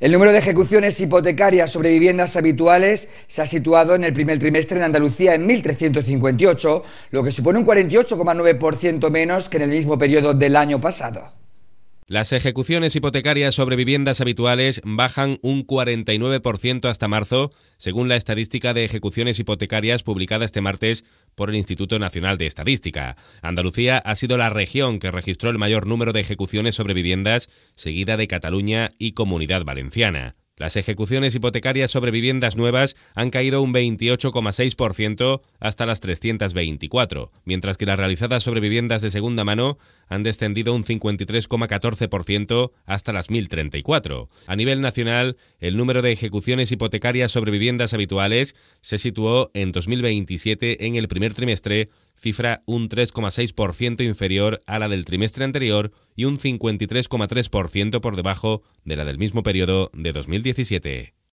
El número de ejecuciones hipotecarias sobre viviendas habituales se ha situado en el primer trimestre en Andalucía en 1.358, lo que supone un 48,9% menos que en el mismo periodo del año pasado. Las ejecuciones hipotecarias sobre viviendas habituales bajan un 49% hasta marzo, según la estadística de ejecuciones hipotecarias publicada este martes por el Instituto Nacional de Estadística. Andalucía ha sido la región que registró el mayor número de ejecuciones sobre viviendas, seguida de Cataluña y Comunidad Valenciana. Las ejecuciones hipotecarias sobre viviendas nuevas han caído un 28,6% hasta las 324, mientras que las realizadas sobre viviendas de segunda mano han descendido un 53,14% hasta las 1034. A nivel nacional, el número de ejecuciones hipotecarias sobre viviendas habituales se situó en 2027 en el primer trimestre cifra un 3,6% inferior a la del trimestre anterior y un 53,3% por debajo de la del mismo periodo de 2017.